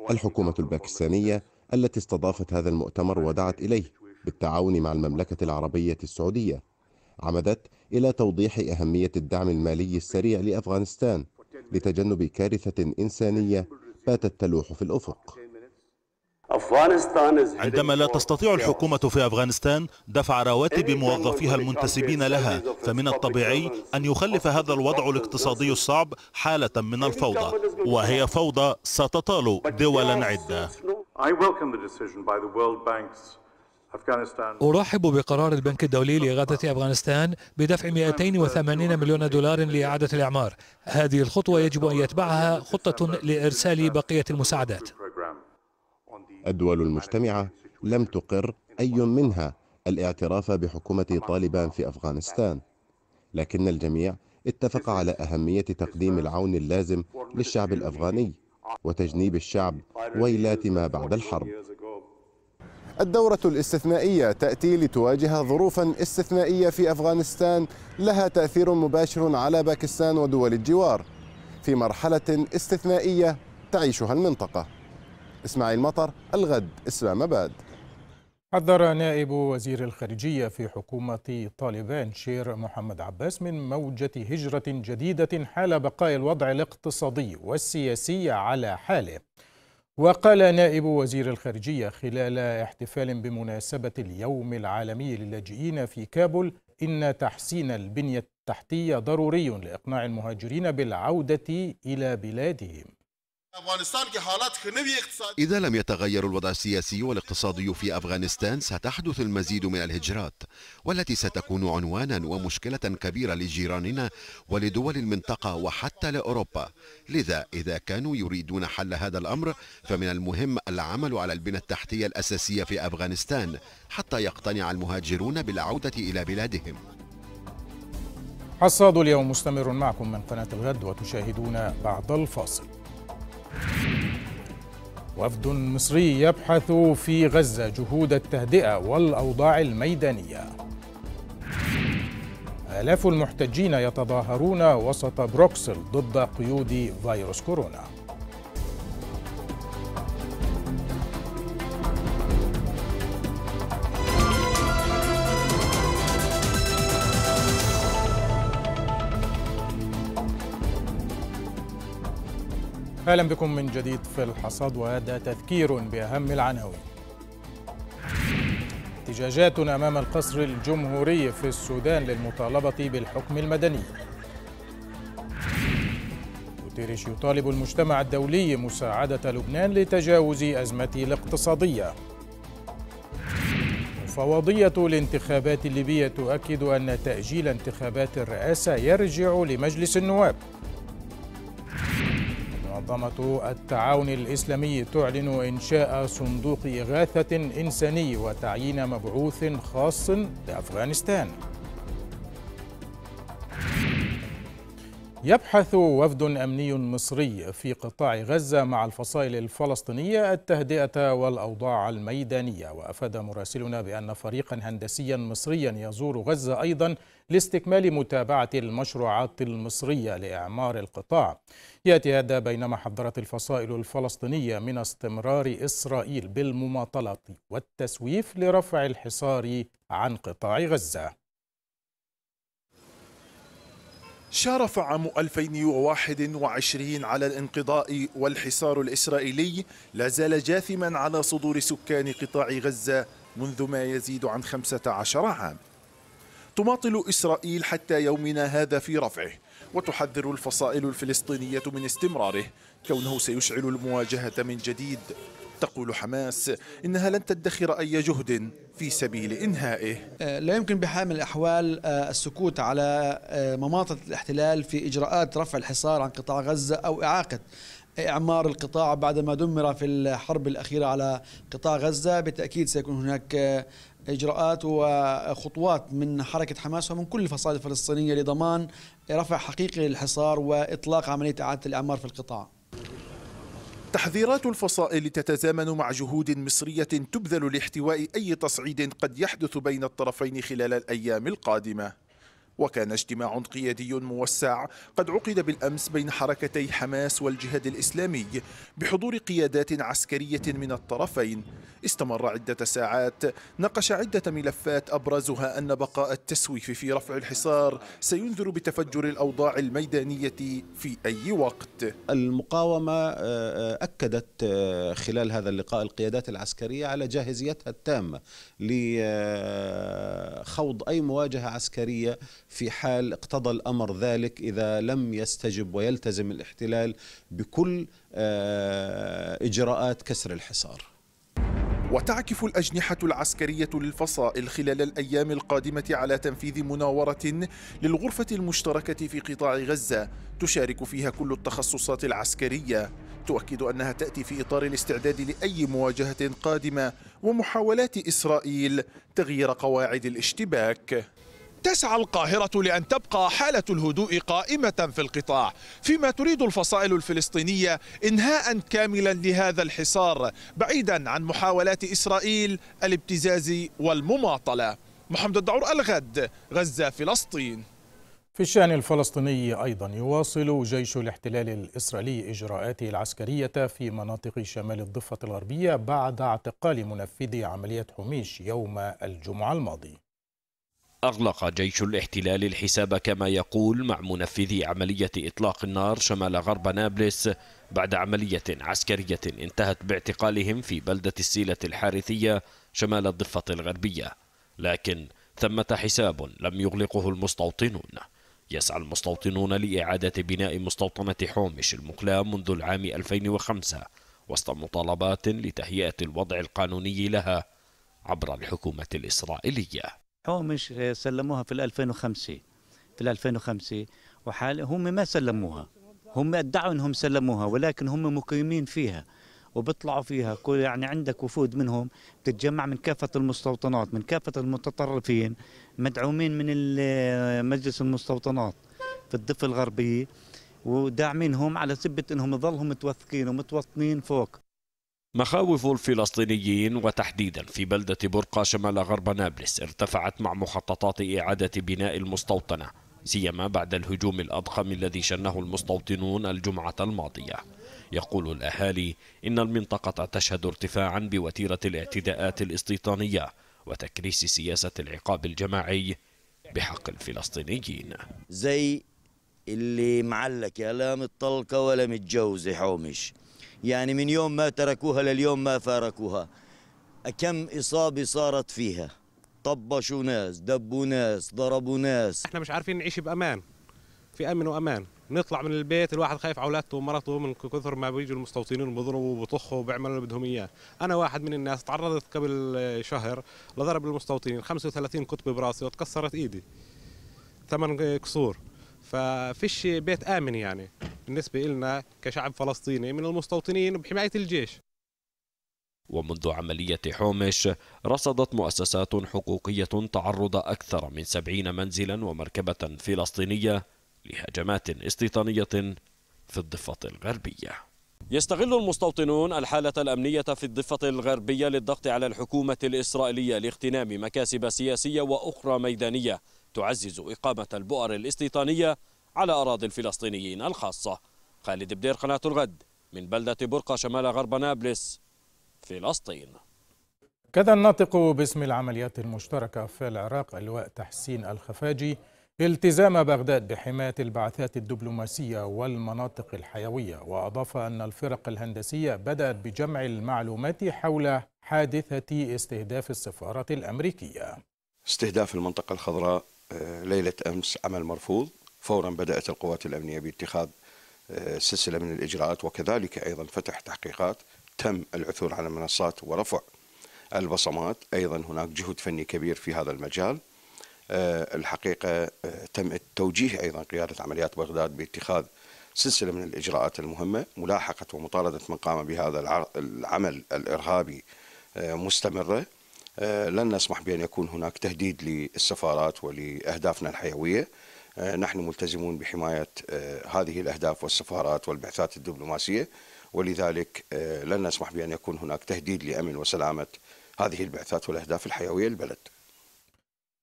الحكومة الباكستانية التي استضافت هذا المؤتمر ودعت إليه بالتعاون مع المملكة العربية السعودية عمدت إلى توضيح أهمية الدعم المالي السريع لأفغانستان لتجنب كارثة إنسانية باتت تلوح في الأفق عندما لا تستطيع الحكومة في أفغانستان دفع رواتب موظفيها المنتسبين لها فمن الطبيعي أن يخلف هذا الوضع الاقتصادي الصعب حالة من الفوضى وهي فوضى ستطال دولا عدة أرحب بقرار البنك الدولي لإغاثة أفغانستان بدفع 280 مليون دولار لإعادة الإعمار هذه الخطوة يجب أن يتبعها خطة لإرسال بقية المساعدات الدول المجتمعة لم تقر أي منها الاعتراف بحكومة طالبان في أفغانستان لكن الجميع اتفق على أهمية تقديم العون اللازم للشعب الأفغاني وتجنيب الشعب ويلات ما بعد الحرب الدورة الاستثنائية تأتي لتواجه ظروفا استثنائية في أفغانستان لها تأثير مباشر على باكستان ودول الجوار في مرحلة استثنائية تعيشها المنطقة إسماعيل مطر الغد إسلام أباد حذر نائب وزير الخارجية في حكومة طالبان شير محمد عباس من موجة هجرة جديدة حال بقاء الوضع الاقتصادي والسياسي على حاله وقال نائب وزير الخارجية خلال احتفال بمناسبة اليوم العالمي للاجئين في كابول إن تحسين البنية التحتية ضروري لإقناع المهاجرين بالعودة إلى بلادهم إذا لم يتغير الوضع السياسي والاقتصادي في أفغانستان ستحدث المزيد من الهجرات والتي ستكون عنوانا ومشكلة كبيرة لجيراننا ولدول المنطقة وحتى لأوروبا لذا إذا كانوا يريدون حل هذا الأمر فمن المهم العمل على البنى التحتية الأساسية في أفغانستان حتى يقتنع المهاجرون بالعودة إلى بلادهم حصاد اليوم مستمر معكم من قناة الغد وتشاهدون بعد الفاصل وفد مصري يبحث في غزة جهود التهدئة والأوضاع الميدانية آلاف المحتجين يتظاهرون وسط بروكسل ضد قيود فيروس كورونا اهلا بكم من جديد في الحصاد وهذا تذكير باهم العناوين. احتجاجات امام القصر الجمهوري في السودان للمطالبه بالحكم المدني. غوتيريش يطالب المجتمع الدولي مساعده لبنان لتجاوز ازمته الاقتصاديه. فوضية الانتخابات الليبية تؤكد أن تأجيل انتخابات الرئاسة يرجع لمجلس النواب منظمة التعاون الإسلامي تعلن إنشاء صندوق إغاثة إنساني وتعيين مبعوث خاص لأفغانستان يبحث وفد أمني مصري في قطاع غزة مع الفصائل الفلسطينية التهدئة والأوضاع الميدانية وأفاد مراسلنا بأن فريقا هندسيا مصريا يزور غزة أيضا لاستكمال متابعة المشروعات المصرية لإعمار القطاع يأتي هذا بينما حذرت الفصائل الفلسطينية من استمرار إسرائيل بالمماطلة والتسويف لرفع الحصار عن قطاع غزة شارف عام 2021 على الانقضاء والحصار الإسرائيلي لا زال جاثما على صدور سكان قطاع غزة منذ ما يزيد عن 15 عام تماطل إسرائيل حتى يومنا هذا في رفعه وتحذر الفصائل الفلسطينية من استمراره كونه سيشعل المواجهة من جديد تقول حماس إنها لن تدخر أي جهد في سبيل إنهائه آه، لا يمكن بحال الأحوال آه، السكوت على آه، مماطة الاحتلال في إجراءات رفع الحصار عن قطاع غزة أو إعاقة إعمار القطاع بعدما دمر في الحرب الأخيرة على قطاع غزة بالتأكيد سيكون هناك إجراءات وخطوات من حركة حماس ومن كل الفصائل الفلسطينية لضمان رفع حقيقي للحصار وإطلاق عملية إعادة الإعمار في القطاع تحذيرات الفصائل تتزامن مع جهود مصرية تبذل لاحتواء أي تصعيد قد يحدث بين الطرفين خلال الأيام القادمة وكان اجتماع قيادي موسع قد عقد بالأمس بين حركتي حماس والجهاد الإسلامي بحضور قيادات عسكرية من الطرفين استمر عدة ساعات ناقش عدة ملفات أبرزها أن بقاء التسويف في رفع الحصار سينذر بتفجر الأوضاع الميدانية في أي وقت المقاومة آه، آه، أكدت آه، خلال هذا اللقاء القيادات العسكرية على جاهزيتها التامة لخوض أي مواجهة عسكرية في حال اقتضى الأمر ذلك إذا لم يستجب ويلتزم الاحتلال بكل آه، إجراءات كسر الحصار وتعكف الأجنحة العسكرية للفصائل خلال الأيام القادمة على تنفيذ مناورة للغرفة المشتركة في قطاع غزة تشارك فيها كل التخصصات العسكرية تؤكد أنها تأتي في إطار الاستعداد لأي مواجهة قادمة ومحاولات إسرائيل تغيير قواعد الاشتباك تسعى القاهرة لأن تبقى حالة الهدوء قائمة في القطاع فيما تريد الفصائل الفلسطينية إنهاء كاملا لهذا الحصار بعيدا عن محاولات إسرائيل الابتزاز والمماطلة محمد الدعور الغد غزة فلسطين في الشأن الفلسطيني أيضا يواصل جيش الاحتلال الإسرائيلي إجراءاته العسكرية في مناطق شمال الضفة الغربية بعد اعتقال منفذي عملية حميش يوم الجمعة الماضي أغلق جيش الاحتلال الحساب كما يقول مع منفذي عملية إطلاق النار شمال غرب نابلس بعد عملية عسكرية انتهت باعتقالهم في بلدة السيلة الحارثية شمال الضفة الغربية لكن ثمة حساب لم يغلقه المستوطنون يسعى المستوطنون لإعادة بناء مستوطنة حومش المقلاة منذ العام 2005 وسط مطالبات لتهيئة الوضع القانوني لها عبر الحكومة الإسرائيلية حومش سلموها في 2005 في 2005 وحال هم ما سلموها هم ادعوا انهم سلموها ولكن هم مقيمين فيها وبيطلعوا فيها كل يعني عندك وفود منهم بتتجمع من كافة المستوطنات من كافة المتطرفين مدعومين من مجلس المستوطنات في الضفة الغربية وداعمينهم على سبة انهم يظلهم متوثقين ومتوطنين فوق مخاوف الفلسطينيين وتحديدا في بلدة برقة شمال غرب نابلس ارتفعت مع مخططات إعادة بناء المستوطنة سيما بعد الهجوم الأضخم الذي شنه المستوطنون الجمعة الماضية يقول الأهالي إن المنطقة تشهد ارتفاعا بوتيرة الاعتداءات الاستيطانية وتكريس سياسة العقاب الجماعي بحق الفلسطينيين زي اللي معلك يا لا متطلقة ولا متجوزة حومش يعني من يوم ما تركوها لليوم ما فارقوها كم إصابة صارت فيها طبشوا ناس دبوا ناس ضربوا ناس احنا مش عارفين نعيش بأمان في أمن وأمان نطلع من البيت الواحد خايف على اولادته ومرته من كثر ما بيجوا المستوطنين بيضربوا وبطخوا وبيعملوا اللي بدهم اياه، انا واحد من الناس تعرضت قبل شهر لضرب المستوطنين 35 كتبه براسي وتكسرت ايدي ثمان كسور ففيش بيت آمن يعني بالنسبة لنا كشعب فلسطيني من المستوطنين بحماية الجيش ومنذ عملية حومش رصدت مؤسسات حقوقية تعرض أكثر من سبعين منزلا ومركبة فلسطينية لهجمات استيطانية في الضفة الغربية يستغل المستوطنون الحالة الأمنية في الضفة الغربية للضغط على الحكومة الإسرائيلية لاغتنام مكاسب سياسية وأخرى ميدانية تعزز إقامة البؤر الاستيطانية على أراضي الفلسطينيين الخاصة خالد بدير قناة الغد من بلدة برقة شمال غرب نابلس فلسطين كذا الناطق باسم العمليات المشتركة في العراق اللواء تحسين الخفاجي التزام بغداد بحماية البعثات الدبلوماسية والمناطق الحيوية وأضاف أن الفرق الهندسية بدأت بجمع المعلومات حول حادثة استهداف السفارة الأمريكية استهداف المنطقة الخضراء آه، ليلة أمس عمل مرفوض فورا بدأت القوات الأمنية باتخاذ آه، سلسلة من الإجراءات وكذلك أيضا فتح تحقيقات تم العثور على منصات ورفع البصمات أيضا هناك جهد فني كبير في هذا المجال آه، الحقيقة تم التوجيه أيضا قيادة عمليات بغداد باتخاذ سلسلة من الإجراءات المهمة ملاحقة ومطاردة من قام بهذا العمل الإرهابي مستمرة آه، لن نسمح بأن يكون هناك تهديد للسفارات ولأهدافنا الحيوية آه، نحن ملتزمون بحماية آه، هذه الأهداف والسفارات والبعثات الدبلوماسية ولذلك لن نسمح بأن يكون هناك تهديد لأمن وسلامة هذه البعثات والأهداف الحيوية للبلد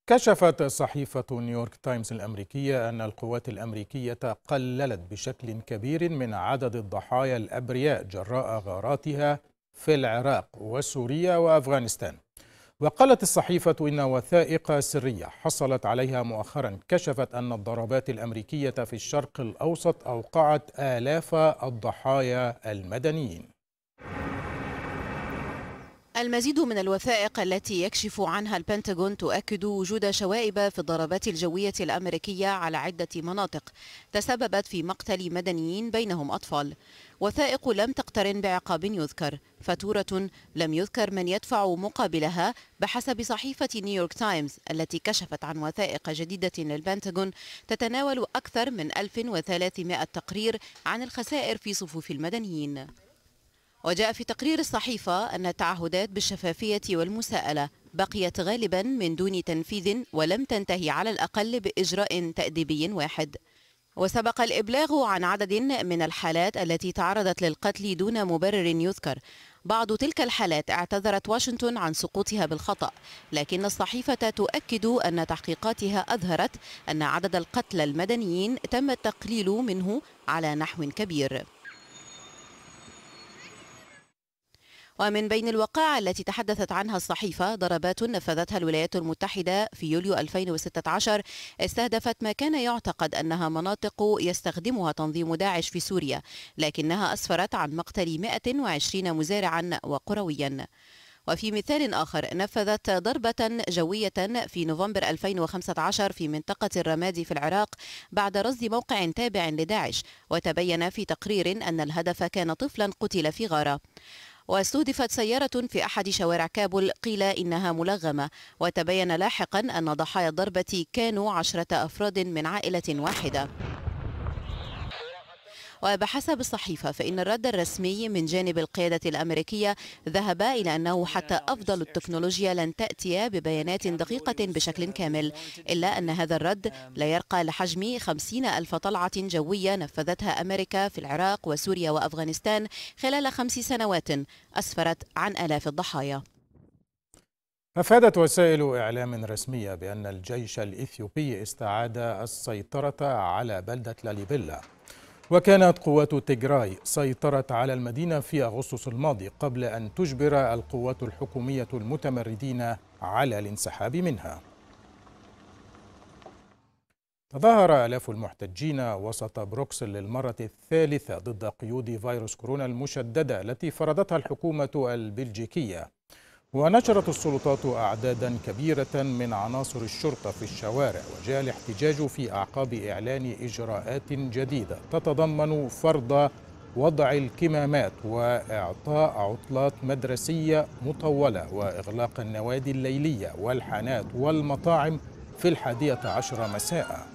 كشفت صحيفة نيويورك تايمز الأمريكية أن القوات الأمريكية قللت بشكل كبير من عدد الضحايا الأبرياء جراء غاراتها في العراق وسوريا وأفغانستان وقالت الصحيفة إن وثائق سرية حصلت عليها مؤخرا كشفت أن الضربات الأمريكية في الشرق الأوسط أوقعت آلاف الضحايا المدنيين المزيد من الوثائق التي يكشف عنها البنتاغون تؤكد وجود شوائب في الضربات الجوية الأمريكية على عدة مناطق تسببت في مقتل مدنيين بينهم أطفال وثائق لم تقترن بعقاب يذكر فاتورة لم يذكر من يدفع مقابلها بحسب صحيفة نيويورك تايمز التي كشفت عن وثائق جديدة للبنتاغون تتناول أكثر من 1300 تقرير عن الخسائر في صفوف المدنيين وجاء في تقرير الصحيفة أن التعهدات بالشفافية والمساءلة بقيت غالبا من دون تنفيذ ولم تنتهي على الأقل بإجراء تأديبي واحد وسبق الإبلاغ عن عدد من الحالات التي تعرضت للقتل دون مبرر يذكر بعض تلك الحالات اعتذرت واشنطن عن سقوطها بالخطأ لكن الصحيفة تؤكد أن تحقيقاتها أظهرت أن عدد القتلى المدنيين تم التقليل منه على نحو كبير ومن بين الوقائع التي تحدثت عنها الصحيفة ضربات نفذتها الولايات المتحدة في يوليو 2016 استهدفت ما كان يعتقد أنها مناطق يستخدمها تنظيم داعش في سوريا لكنها أسفرت عن مقتل 120 مزارعا وقرويا وفي مثال آخر نفذت ضربة جوية في نوفمبر 2015 في منطقة الرماد في العراق بعد رصد موقع تابع لداعش وتبين في تقرير أن الهدف كان طفلا قتل في غارة واستهدفت سيارة في أحد شوارع كابول قيل إنها ملغمة وتبين لاحقا أن ضحايا الضربة كانوا عشرة أفراد من عائلة واحدة وبحسب الصحيفة فإن الرد الرسمي من جانب القيادة الأمريكية ذهب إلى أنه حتى أفضل التكنولوجيا لن تأتي ببيانات دقيقة بشكل كامل إلا أن هذا الرد لا يرقى لحجم 50 ألف طلعة جوية نفذتها أمريكا في العراق وسوريا وأفغانستان خلال خمس سنوات أسفرت عن آلاف الضحايا أفادت وسائل إعلام رسمية بأن الجيش الإثيوبي استعاد السيطرة على بلدة لاليبيلا وكانت قوات تيغراي سيطرت على المدينة في أغسطس الماضي قبل أن تجبر القوات الحكومية المتمردين على الانسحاب منها تظاهر آلاف المحتجين وسط بروكسل للمرة الثالثة ضد قيود فيروس كورونا المشددة التي فرضتها الحكومة البلجيكية ونشرت السلطات أعدادا كبيرة من عناصر الشرطة في الشوارع وجاء الاحتجاج في أعقاب إعلان إجراءات جديدة تتضمن فرض وضع الكمامات وإعطاء عطلات مدرسية مطولة وإغلاق النوادي الليلية والحانات والمطاعم في الحادية عشر مساءً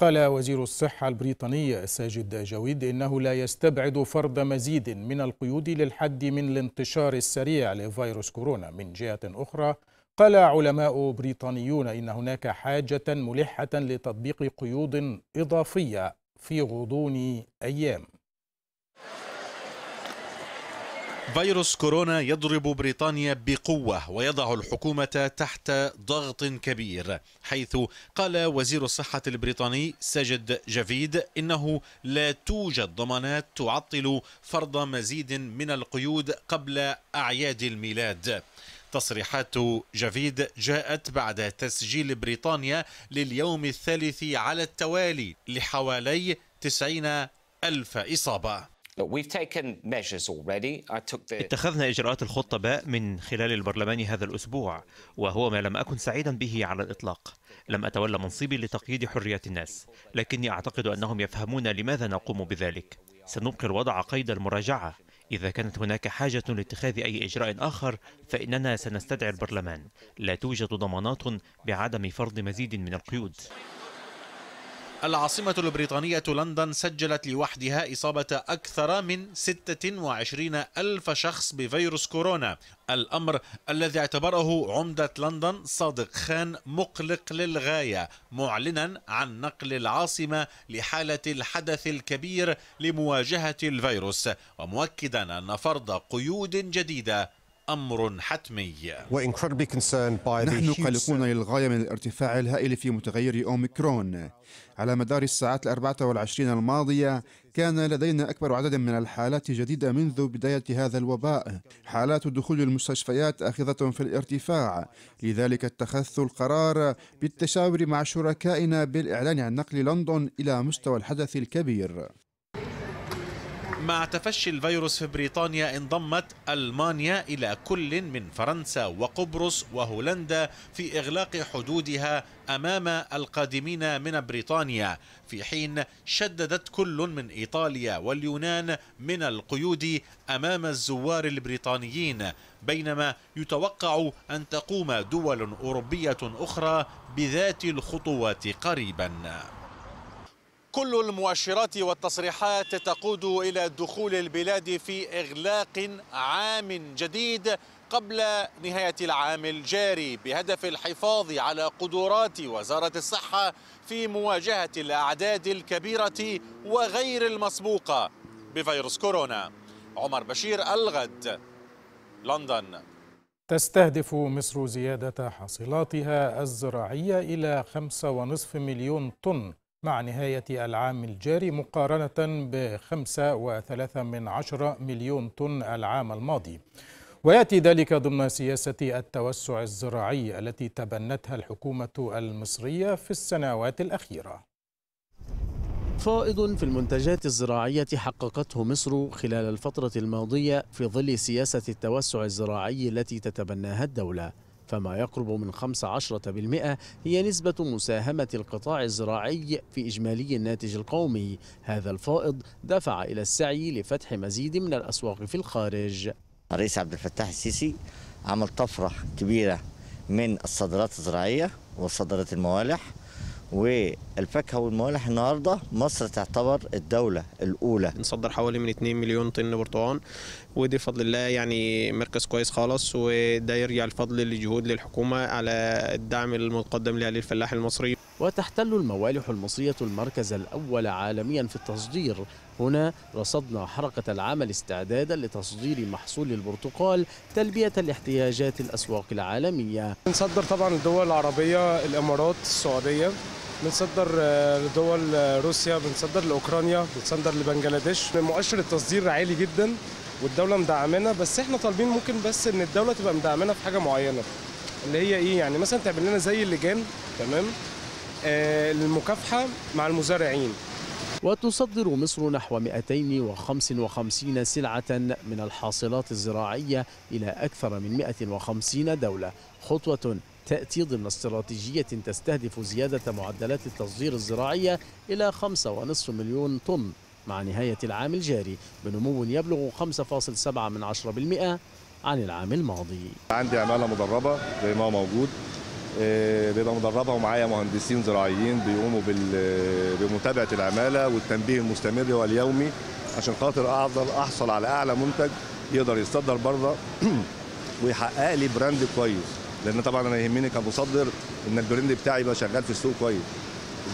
قال وزير الصحة البريطاني ساجد جويد إنه لا يستبعد فرض مزيد من القيود للحد من الانتشار السريع لفيروس كورونا من جهة أخرى قال علماء بريطانيون إن هناك حاجة ملحة لتطبيق قيود إضافية في غضون أيام فيروس كورونا يضرب بريطانيا بقوه ويضع الحكومه تحت ضغط كبير حيث قال وزير الصحه البريطاني ساجد جافيد انه لا توجد ضمانات تعطل فرض مزيد من القيود قبل اعياد الميلاد تصريحات جافيد جاءت بعد تسجيل بريطانيا لليوم الثالث على التوالي لحوالي 90 ألف إصابة اتخذنا إجراءات الخطة باء من خلال البرلمان هذا الأسبوع وهو ما لم أكن سعيدا به على الإطلاق لم أتولى منصبي لتقييد حريات الناس لكني أعتقد أنهم يفهمون لماذا نقوم بذلك سنبقي الوضع قيد المراجعة إذا كانت هناك حاجة لاتخاذ أي إجراء آخر فإننا سنستدعي البرلمان لا توجد ضمانات بعدم فرض مزيد من القيود العاصمة البريطانية لندن سجلت لوحدها إصابة أكثر من 26 ألف شخص بفيروس كورونا الأمر الذي اعتبره عمدة لندن صادق خان مقلق للغاية معلنا عن نقل العاصمة لحالة الحدث الكبير لمواجهة الفيروس ومؤكدا أن فرض قيود جديدة أمر حتمي نحن قلقون للغاية من الارتفاع الهائل في متغير أوميكرون على مدار الساعات الأربعة والعشرين الماضية كان لدينا أكبر عدد من الحالات جديدة منذ بداية هذا الوباء حالات دخول المستشفيات آخذة في الارتفاع لذلك اتخذت القرار بالتشاور مع شركائنا بالإعلان عن نقل لندن إلى مستوى الحدث الكبير مع تفشي الفيروس في بريطانيا انضمت ألمانيا إلى كل من فرنسا وقبرص وهولندا في إغلاق حدودها أمام القادمين من بريطانيا في حين شددت كل من إيطاليا واليونان من القيود أمام الزوار البريطانيين بينما يتوقع أن تقوم دول أوروبية أخرى بذات الخطوات قريباً كل المؤشرات والتصريحات تقود إلى دخول البلاد في إغلاق عام جديد قبل نهاية العام الجاري بهدف الحفاظ على قدرات وزارة الصحة في مواجهة الأعداد الكبيرة وغير المسبوقة بفيروس كورونا عمر بشير الغد لندن تستهدف مصر زيادة حاصلاتها الزراعية إلى 5.5 مليون طن مع نهاية العام الجاري مقارنة ب 5.3 من عشرة مليون طن العام الماضي ويأتي ذلك ضمن سياسة التوسع الزراعي التي تبنتها الحكومة المصرية في السنوات الأخيرة فائض في المنتجات الزراعية حققته مصر خلال الفترة الماضية في ظل سياسة التوسع الزراعي التي تتبناها الدولة فما يقرب من 15% هي نسبة مساهمة القطاع الزراعي في إجمالي الناتج القومي هذا الفائض دفع إلى السعي لفتح مزيد من الأسواق في الخارج الرئيس عبد الفتاح السيسي عمل طفرة كبيرة من الصادرات الزراعية وصادرات الموالح والفاكهه والموالح النهارده مصر تعتبر الدوله الاولى نصدر حوالي من 2 مليون طن برتقال ودي بفضل الله يعني مركز كويس خالص وده يرجع الفضل لجهود للحكومه على الدعم المقدم لها للفلاح المصري وتحتل الموالح المصرية المركز الأول عالميا في التصدير هنا رصدنا حركة العمل استعدادا لتصدير محصول البرتقال تلبية لاحتياجات الأسواق العالمية نصدر طبعا الدول العربية الإمارات السعودية بنصدر آه، لدول روسيا بنصدر لاوكرانيا بنصدر لبنجلاديش مؤشر التصدير عالي جدا والدوله مدعمانا بس احنا طالبين ممكن بس ان الدوله تبقى مدعمانا في حاجه معينه اللي هي ايه يعني مثلا تعمل لنا زي اللجان تمام آه للمكافحه مع المزارعين وتصدر مصر نحو 255 سلعة من الحاصلات الزراعية إلى أكثر من 150 دولة خطوة تأتي ضمن استراتيجية تستهدف زيادة معدلات التصدير الزراعية إلى 5.5 مليون طن مع نهاية العام الجاري بنمو يبلغ 5.7% عن العام الماضي عندي عمالة مدربة زي ما هو موجود آه، بيبقى مدربه ومعايا مهندسين زراعيين بيقوموا آه، بمتابعه العماله والتنبيه المستمر واليومي عشان خاطر اقدر احصل على اعلى منتج يقدر يصدر بره ويحقق لي براند كويس لان طبعا انا يهمني كمصدر ان البراند بتاعي يبقى شغال في السوق كويس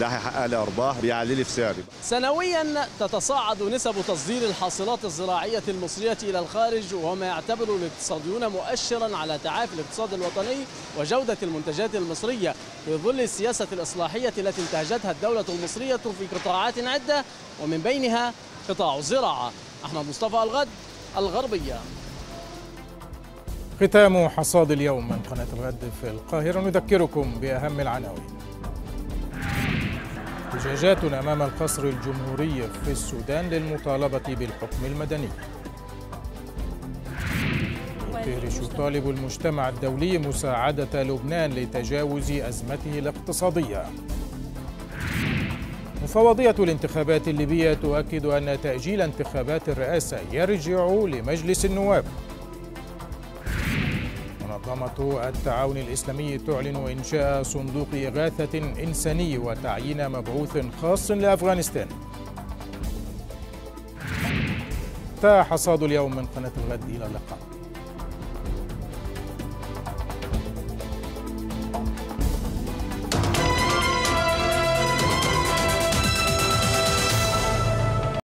ده هيحقق لي ارباح بيعلي لي في سعري سنويا تتصاعد نسب تصدير الحاصلات الزراعيه المصريه الى الخارج وما يعتبر الاقتصاديون مؤشرا على تعافي الاقتصاد الوطني وجوده المنتجات المصريه في ظل السياسه الاصلاحيه التي انتهجتها الدوله المصريه في قطاعات عده ومن بينها قطاع الزراعه احمد مصطفى الغد الغربيه ختام حصاد اليوم من قناة الغد في القاهرة نذكركم بأهم العناوين احتجاجات أمام القصر الجمهوري في السودان للمطالبة بالحكم المدني بيرش يطالب المجتمع الدولي مساعدة لبنان لتجاوز أزمته الاقتصادية مفوضية الانتخابات الليبية تؤكد أن تأجيل انتخابات الرئاسة يرجع لمجلس النواب منظمة التعاون الإسلامي تعلن إنشاء صندوق إغاثة إنساني وتعيين مبعوث خاص لأفغانستان انتهى اليوم من قناة الغد إلى اللقاء